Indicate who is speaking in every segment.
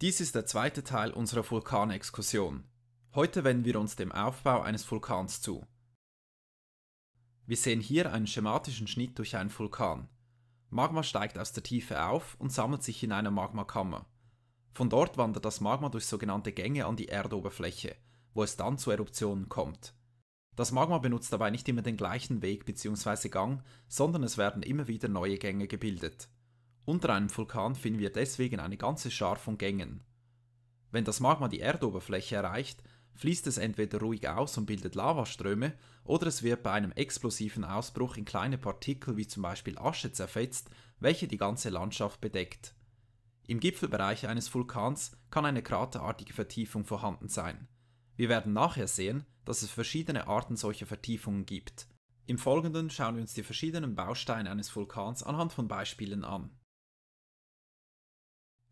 Speaker 1: Dies ist der zweite Teil unserer Vulkanexkursion. Heute wenden wir uns dem Aufbau eines Vulkans zu. Wir sehen hier einen schematischen Schnitt durch einen Vulkan. Magma steigt aus der Tiefe auf und sammelt sich in einer Magmakammer. Von dort wandert das Magma durch sogenannte Gänge an die Erdoberfläche, wo es dann zu Eruptionen kommt. Das Magma benutzt dabei nicht immer den gleichen Weg bzw. Gang, sondern es werden immer wieder neue Gänge gebildet. Unter einem Vulkan finden wir deswegen eine ganze Schar von Gängen. Wenn das Magma die Erdoberfläche erreicht, fließt es entweder ruhig aus und bildet Lavaströme, oder es wird bei einem explosiven Ausbruch in kleine Partikel wie zum Beispiel Asche zerfetzt, welche die ganze Landschaft bedeckt. Im Gipfelbereich eines Vulkans kann eine kraterartige Vertiefung vorhanden sein. Wir werden nachher sehen, dass es verschiedene Arten solcher Vertiefungen gibt. Im Folgenden schauen wir uns die verschiedenen Bausteine eines Vulkans anhand von Beispielen an.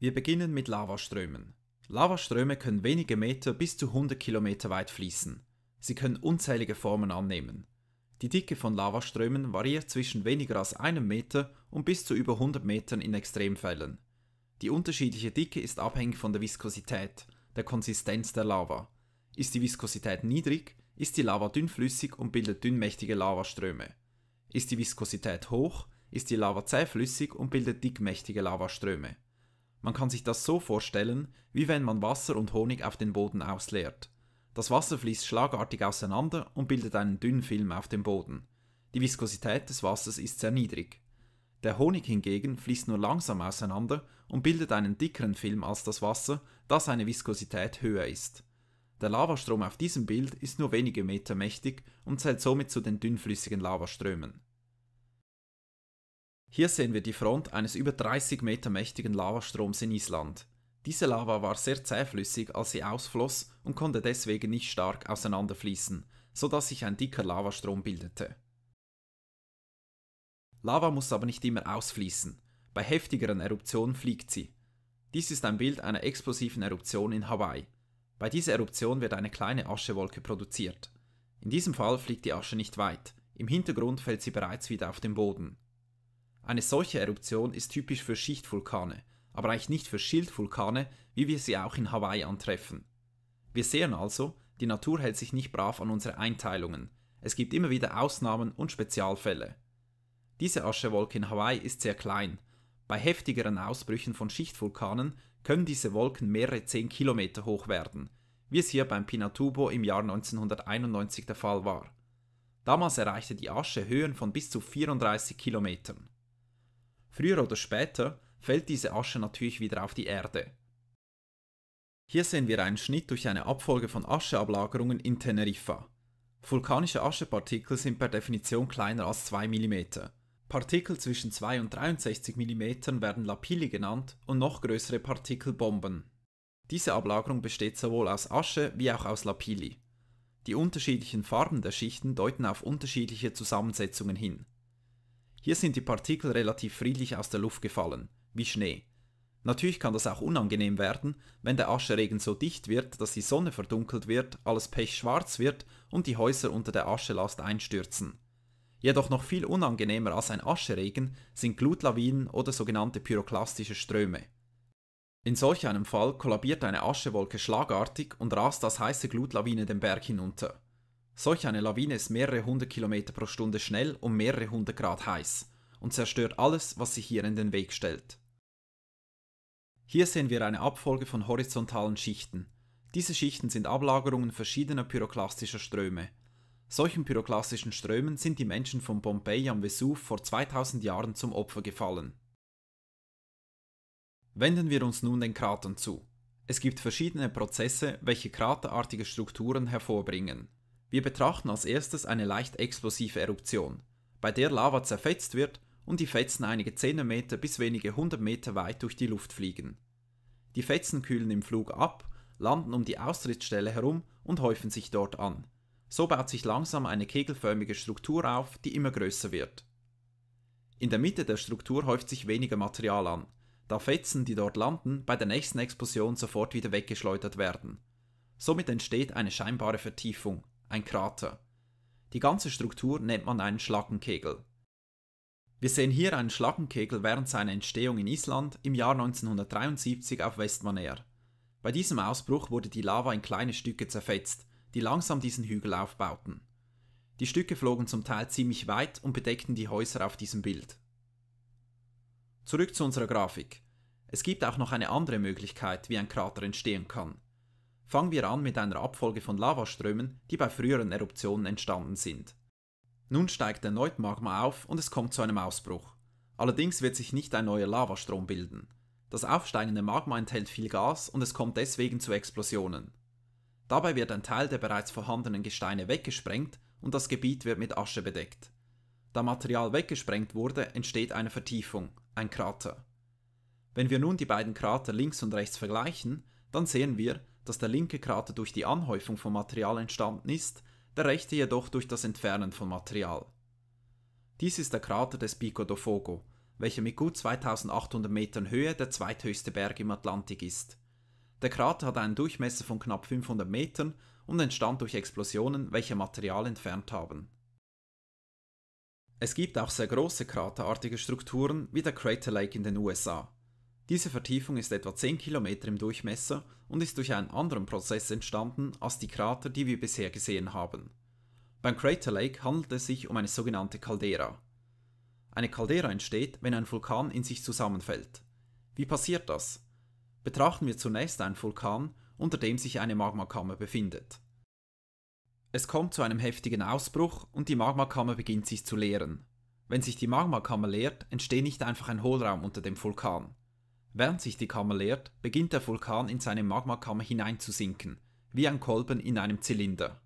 Speaker 1: Wir beginnen mit Lavaströmen. Lavaströme können wenige Meter bis zu 100 Kilometer weit fließen. Sie können unzählige Formen annehmen. Die Dicke von Lavaströmen variiert zwischen weniger als einem Meter und bis zu über 100 Metern in Extremfällen. Die unterschiedliche Dicke ist abhängig von der Viskosität, der Konsistenz der Lava. Ist die Viskosität niedrig, ist die Lava dünnflüssig und bildet dünnmächtige Lavaströme. Ist die Viskosität hoch, ist die Lava zähflüssig und bildet dickmächtige Lavaströme. Man kann sich das so vorstellen, wie wenn man Wasser und Honig auf den Boden ausleert. Das Wasser fließt schlagartig auseinander und bildet einen dünnen Film auf dem Boden. Die Viskosität des Wassers ist sehr niedrig. Der Honig hingegen fließt nur langsam auseinander und bildet einen dickeren Film als das Wasser, da seine Viskosität höher ist. Der Lavastrom auf diesem Bild ist nur wenige Meter mächtig und zählt somit zu den dünnflüssigen Lavaströmen. Hier sehen wir die Front eines über 30 Meter mächtigen Lavastroms in Island. Diese Lava war sehr zähflüssig, als sie ausfloss und konnte deswegen nicht stark auseinanderfließen, sodass sich ein dicker Lavastrom bildete. Lava muss aber nicht immer ausfließen. Bei heftigeren Eruptionen fliegt sie. Dies ist ein Bild einer explosiven Eruption in Hawaii. Bei dieser Eruption wird eine kleine Aschewolke produziert. In diesem Fall fliegt die Asche nicht weit, im Hintergrund fällt sie bereits wieder auf den Boden. Eine solche Eruption ist typisch für Schichtvulkane, aber eigentlich nicht für Schildvulkane, wie wir sie auch in Hawaii antreffen. Wir sehen also, die Natur hält sich nicht brav an unsere Einteilungen. Es gibt immer wieder Ausnahmen und Spezialfälle. Diese Aschewolke in Hawaii ist sehr klein. Bei heftigeren Ausbrüchen von Schichtvulkanen können diese Wolken mehrere 10 Kilometer hoch werden, wie es hier beim Pinatubo im Jahr 1991 der Fall war. Damals erreichte die Asche Höhen von bis zu 34 Kilometern. Früher oder später fällt diese Asche natürlich wieder auf die Erde. Hier sehen wir einen Schnitt durch eine Abfolge von Ascheablagerungen in Teneriffa. Vulkanische Aschepartikel sind per Definition kleiner als 2 mm. Partikel zwischen 2 und 63 mm werden Lapilli genannt und noch größere Partikel Bomben. Diese Ablagerung besteht sowohl aus Asche wie auch aus Lapilli. Die unterschiedlichen Farben der Schichten deuten auf unterschiedliche Zusammensetzungen hin. Hier sind die Partikel relativ friedlich aus der Luft gefallen, wie Schnee. Natürlich kann das auch unangenehm werden, wenn der Ascheregen so dicht wird, dass die Sonne verdunkelt wird, alles pechschwarz wird und die Häuser unter der Aschelast einstürzen. Jedoch noch viel unangenehmer als ein Ascheregen sind Glutlawinen oder sogenannte pyroklastische Ströme. In solch einem Fall kollabiert eine Aschewolke schlagartig und rast als heiße Glutlawine den Berg hinunter. Solch eine Lawine ist mehrere hundert Kilometer pro Stunde schnell und mehrere hundert Grad heiß und zerstört alles, was sich hier in den Weg stellt. Hier sehen wir eine Abfolge von horizontalen Schichten. Diese Schichten sind Ablagerungen verschiedener pyroklastischer Ströme. Solchen pyroklastischen Strömen sind die Menschen von Pompeji am Vesuv vor 2000 Jahren zum Opfer gefallen. Wenden wir uns nun den Kratern zu. Es gibt verschiedene Prozesse, welche kraterartige Strukturen hervorbringen. Wir betrachten als erstes eine leicht explosive Eruption, bei der Lava zerfetzt wird und die Fetzen einige 10 Meter bis wenige 100 Meter weit durch die Luft fliegen. Die Fetzen kühlen im Flug ab, landen um die Austrittsstelle herum und häufen sich dort an. So baut sich langsam eine kegelförmige Struktur auf, die immer größer wird. In der Mitte der Struktur häuft sich weniger Material an, da Fetzen, die dort landen, bei der nächsten Explosion sofort wieder weggeschleudert werden. Somit entsteht eine scheinbare Vertiefung ein Krater. Die ganze Struktur nennt man einen Schlackenkegel. Wir sehen hier einen Schlackenkegel während seiner Entstehung in Island im Jahr 1973 auf Westmaner. Bei diesem Ausbruch wurde die Lava in kleine Stücke zerfetzt, die langsam diesen Hügel aufbauten. Die Stücke flogen zum Teil ziemlich weit und bedeckten die Häuser auf diesem Bild. Zurück zu unserer Grafik. Es gibt auch noch eine andere Möglichkeit, wie ein Krater entstehen kann fangen wir an mit einer Abfolge von Lavaströmen, die bei früheren Eruptionen entstanden sind. Nun steigt erneut Magma auf und es kommt zu einem Ausbruch. Allerdings wird sich nicht ein neuer Lavastrom bilden. Das aufsteigende Magma enthält viel Gas und es kommt deswegen zu Explosionen. Dabei wird ein Teil der bereits vorhandenen Gesteine weggesprengt und das Gebiet wird mit Asche bedeckt. Da Material weggesprengt wurde, entsteht eine Vertiefung, ein Krater. Wenn wir nun die beiden Krater links und rechts vergleichen, dann sehen wir, dass der linke Krater durch die Anhäufung von Material entstanden ist, der rechte jedoch durch das Entfernen von Material. Dies ist der Krater des Pico do Fogo, welcher mit gut 2800 Metern Höhe der zweithöchste Berg im Atlantik ist. Der Krater hat einen Durchmesser von knapp 500 Metern und entstand durch Explosionen, welche Material entfernt haben. Es gibt auch sehr große kraterartige Strukturen wie der Crater Lake in den USA, diese Vertiefung ist etwa 10 km im Durchmesser und ist durch einen anderen Prozess entstanden als die Krater, die wir bisher gesehen haben. Beim Crater Lake handelt es sich um eine sogenannte Caldera. Eine Caldera entsteht, wenn ein Vulkan in sich zusammenfällt. Wie passiert das? Betrachten wir zunächst einen Vulkan, unter dem sich eine Magmakammer befindet. Es kommt zu einem heftigen Ausbruch und die Magmakammer beginnt sich zu leeren. Wenn sich die Magmakammer leert, entsteht nicht einfach ein Hohlraum unter dem Vulkan, Während sich die Kammer leert, beginnt der Vulkan in seine Magmakammer hineinzusinken, wie ein Kolben in einem Zylinder.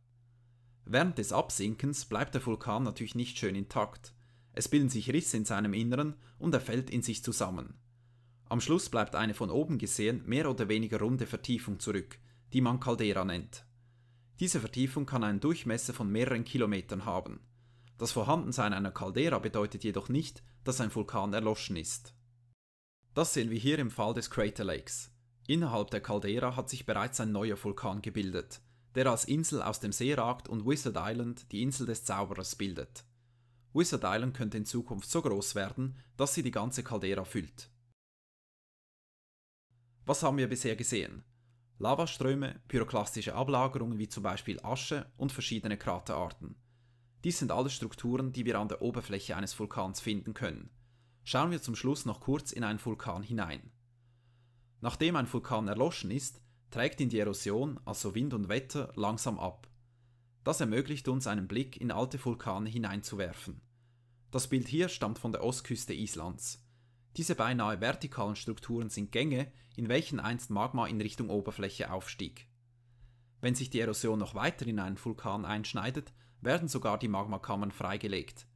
Speaker 1: Während des Absinkens bleibt der Vulkan natürlich nicht schön intakt. Es bilden sich Risse in seinem Inneren und er fällt in sich zusammen. Am Schluss bleibt eine von oben gesehen mehr oder weniger runde Vertiefung zurück, die man Caldera nennt. Diese Vertiefung kann einen Durchmesser von mehreren Kilometern haben. Das Vorhandensein einer Caldera bedeutet jedoch nicht, dass ein Vulkan erloschen ist. Das sehen wir hier im Fall des Crater Lakes. Innerhalb der Caldera hat sich bereits ein neuer Vulkan gebildet, der als Insel aus dem See ragt und Wizard Island, die Insel des Zauberers, bildet. Wizard Island könnte in Zukunft so groß werden, dass sie die ganze Caldera füllt. Was haben wir bisher gesehen? Lavaströme, pyroklastische Ablagerungen wie zum Beispiel Asche und verschiedene Kraterarten. Dies sind alles Strukturen, die wir an der Oberfläche eines Vulkans finden können – Schauen wir zum Schluss noch kurz in einen Vulkan hinein. Nachdem ein Vulkan erloschen ist, trägt ihn die Erosion, also Wind und Wetter, langsam ab. Das ermöglicht uns einen Blick in alte Vulkane hineinzuwerfen. Das Bild hier stammt von der Ostküste Islands. Diese beinahe vertikalen Strukturen sind Gänge, in welchen einst Magma in Richtung Oberfläche aufstieg. Wenn sich die Erosion noch weiter in einen Vulkan einschneidet, werden sogar die Magmakammern freigelegt.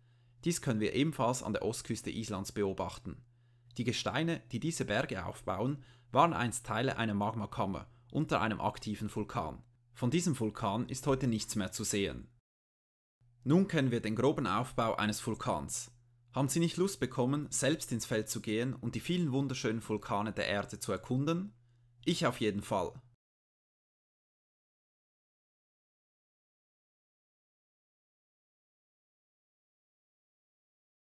Speaker 1: Dies können wir ebenfalls an der Ostküste Islands beobachten. Die Gesteine, die diese Berge aufbauen, waren einst Teile einer Magmakammer unter einem aktiven Vulkan. Von diesem Vulkan ist heute nichts mehr zu sehen. Nun kennen wir den groben Aufbau eines Vulkans. Haben Sie nicht Lust bekommen, selbst ins Feld zu gehen und die vielen wunderschönen Vulkane der Erde zu erkunden? Ich auf jeden Fall.